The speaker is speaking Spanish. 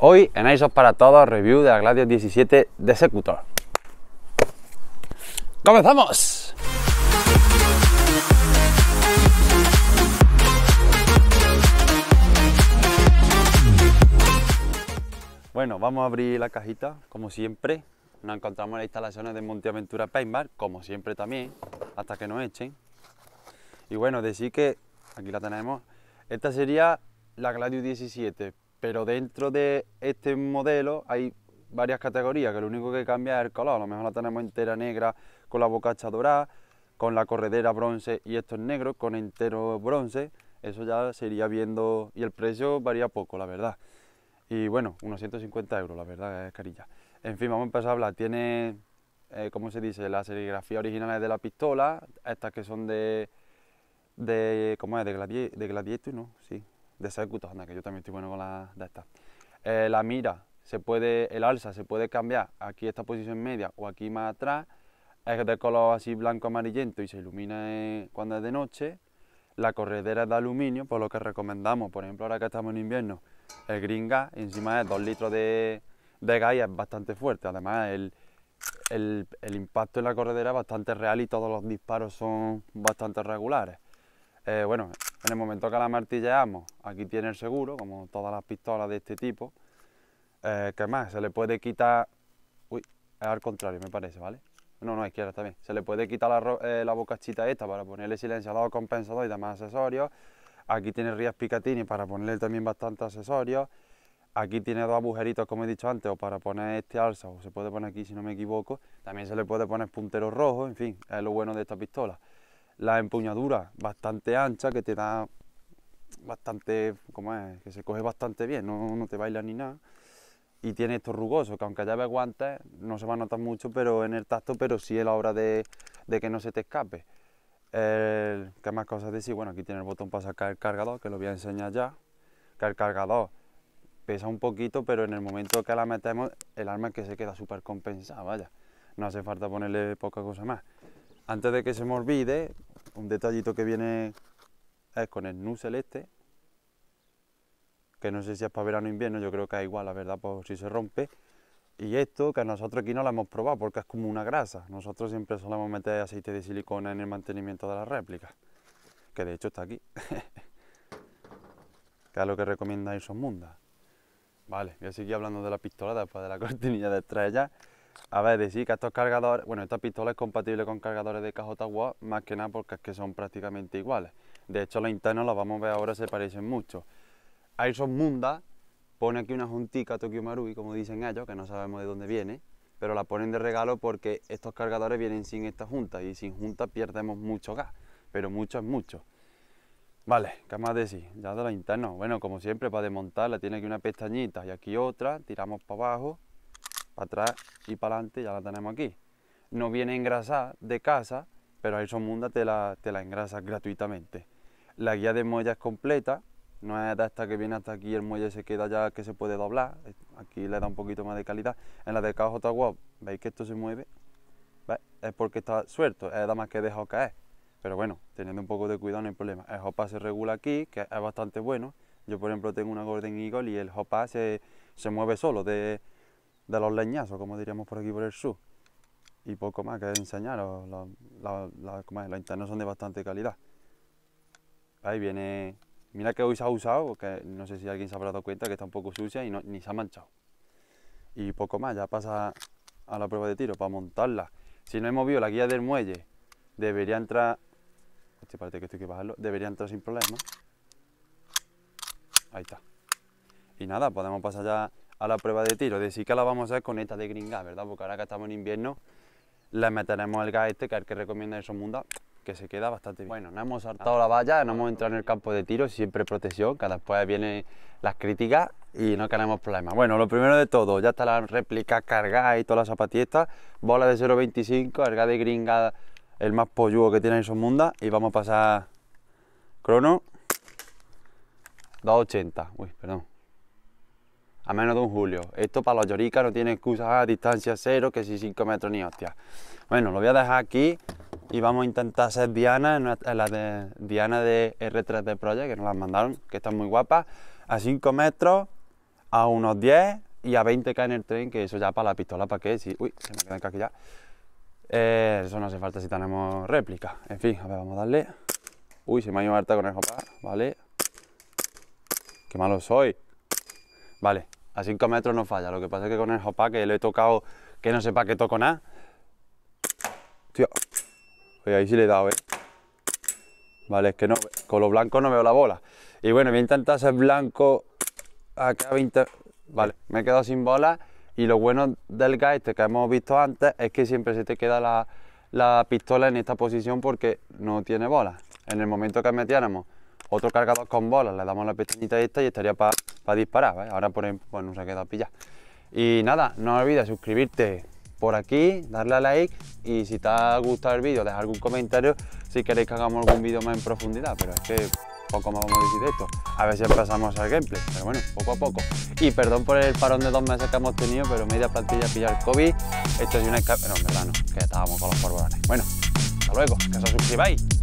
Hoy en Aisos para todos, review de la Gladius 17 de Secutor. ¡Comenzamos! Bueno, vamos a abrir la cajita, como siempre. Nos encontramos en las instalaciones de Monteaventura Paintbar, como siempre también, hasta que nos echen. Y bueno, decir que aquí la tenemos. Esta sería la Gladius 17, pero dentro de este modelo hay varias categorías, que lo único que cambia es el color. A lo mejor la tenemos entera negra con la bocacha dorada, con la corredera bronce y esto estos negro con entero bronce. Eso ya sería viendo y el precio varía poco, la verdad. Y bueno, unos 150 euros, la verdad, es carilla. En fin, vamos a empezar a hablar. Tiene, eh, ¿cómo se dice? La serigrafía original de la pistola, estas que son de... de ¿Cómo es? De, de gladiator, ¿no? Sí, de secutos, anda, que yo también estoy bueno con la de esta eh, la mira, se puede, el alza se puede cambiar aquí esta posición media o aquí más atrás. Es de color así blanco amarillento y se ilumina cuando es de noche. La corredera es de aluminio, por lo que recomendamos, por ejemplo, ahora que estamos en invierno, el green gas, encima de 2 litros de, gas es bastante fuerte. Además, el, impacto en la corredera es bastante real y todos los disparos son bastante regulares. Eh, bueno, en el momento que la martilleamos, aquí tiene el seguro, como todas las pistolas de este tipo. Eh, ¿Qué más? Se le puede quitar... Uy, es al contrario me parece, ¿vale? No, no, izquierda también. Se le puede quitar eh, la, bocachita esta para ponerle silenciador, compensador y demás accesorios. Aquí tiene rías picatini para ponerle también bastantes accesorios. Aquí tiene dos agujeritos, como he dicho antes, o para poner este alza, o se puede poner aquí si no me equivoco. También se le puede poner puntero rojo, en fin, es lo bueno de esta pistola la empuñadura bastante ancha que te da bastante, cómo es? Que se coge bastante bien, no, no te baila ni nada. Y tiene esto rugoso, que aunque me aguanta no se va a notar mucho pero en el tacto, pero sí es la hora de, que no se te escape. El, ¿Qué más cosas decir? Bueno, aquí tiene el botón para sacar el cargador, que lo voy a enseñar ya. Que el cargador pesa un poquito, pero en el momento que la metemos, el arma es que se queda súper compensada, vaya. No hace falta ponerle poca cosa más. Antes de que se me olvide, un detallito que viene es con el nu celeste, que no sé si es para verano o invierno, yo creo que es igual, la verdad, por si se rompe. Y esto que nosotros aquí no lo hemos probado porque es como una grasa. Nosotros siempre solemos meter aceite de silicona en el mantenimiento de las réplicas, que de hecho está aquí, que es lo que recomienda Irson Munda. Vale, voy a seguir hablando de la pistola después de la cortinilla de estrellas. A ver, decir que estos cargadores, bueno, esta pistola es compatible con cargadores de KJW más que nada porque es que son prácticamente iguales. De hecho, los internos los vamos a ver ahora, se parecen mucho. son Munda pone aquí una juntica Tokyo Marui, como dicen ellos, que no sabemos de dónde viene, pero la ponen de regalo porque estos cargadores vienen sin esta junta y sin junta perdemos mucho gas, pero mucho es mucho. Vale, ¿qué más decir? Ya de los internos. Bueno, como siempre, para desmontarla tiene aquí una pestañita y aquí otra, tiramos para abajo para atrás y para adelante, ya la tenemos aquí. No viene engrasada de casa, pero eso Munda te la, te la engrasa gratuitamente. La guía de muelle es completa, no es de esta que viene hasta aquí, el muelle se queda ya que se puede doblar, eh, aquí le da un poquito más de calidad. En la de KJW, veis que esto se mueve, es porque está suelto, es nada más que dejado caer. Pero bueno, teniendo un poco de cuidado no hay problema. El hopa se regula aquí, que es bastante bueno. Yo por ejemplo tengo una Gordon Eagle y el hopa se, se mueve solo de de los leñazos, como diríamos por aquí por el sur. Y poco más que enseñaros, las la, la, son de bastante calidad. Ahí viene, mira que hoy se ha usado, que no sé si alguien se habrá dado cuenta que está un poco sucia y no, ni se ha manchado. Y poco más, ya pasa a la prueba de tiro para montarla. Si no hemos movido la guía del muelle, debería entrar, este parece que estoy que bajarlo, debería entrar sin problema. Ahí está. Y nada, podemos pasar ya a la prueba de tiro. Decir que la vamos a hacer con esta de gringa, ¿verdad? Porque ahora que estamos en invierno, le meteremos el gas este, que es el que recomienda eso Munda, que se queda bastante bien. Bueno, no hemos ah. saltado la valla, no hemos entrado en el campo de tiro, siempre protección, que después vienen las críticas y no queremos problemas. Bueno, lo primero de todo, ya está la réplica cargada y todas las zapatillas, bola de 0.25, el gas de gringa, el más polludo que tiene el Munda, y vamos a pasar crono 2.80, uy, perdón, a menos de un julio. Esto para los lloricas no tiene excusa a distancia cero, que si 5 metros ni hostia. Bueno, lo voy a dejar aquí y vamos a intentar hacer diana en la diana de R3D Project, que nos las mandaron, que están muy guapas, a 5 metros, a unos 10 y a 20k en el tren, que eso ya para la pistola, ¿para que Si, uy, se me quedan aquí ya. eso no hace falta si tenemos réplica. En fin, a ver, vamos a darle. Uy, se me ha ido harta con el hopa, ¿vale? Qué malo soy. Vale, a 5 metros no falla. Lo que pasa es que con el hopá que le he tocado que no sepa que toco nada. Tío. Oye, pues ahí sí le he dado, eh. Vale, es que no, con los blancos no veo la bola. Y bueno, voy a intentar hacer blanco acá 20... Vale, me he quedado sin bola y lo bueno del este que hemos visto antes es que siempre se te queda la, pistola en esta posición porque no tiene bola. En el momento que metiéramos otro cargador con bola, le damos la pestañita esta y estaría para para disparar, ahora por ejemplo se pues, ha quedado pillado. Y nada, no olvides suscribirte por aquí, darle a like y si te ha gustado el vídeo, dejar algún comentario si queréis que hagamos algún vídeo más en profundidad, pero es que poco más vamos a decir de esto. A ver si pasamos al gameplay, pero bueno, poco a poco. Y perdón por el parón de dos meses que hemos tenido, pero media plantilla pillar COVID. Esto es una escape... No, en verdad no, que estábamos con los polvorones. Bueno, hasta luego, que os suscribáis.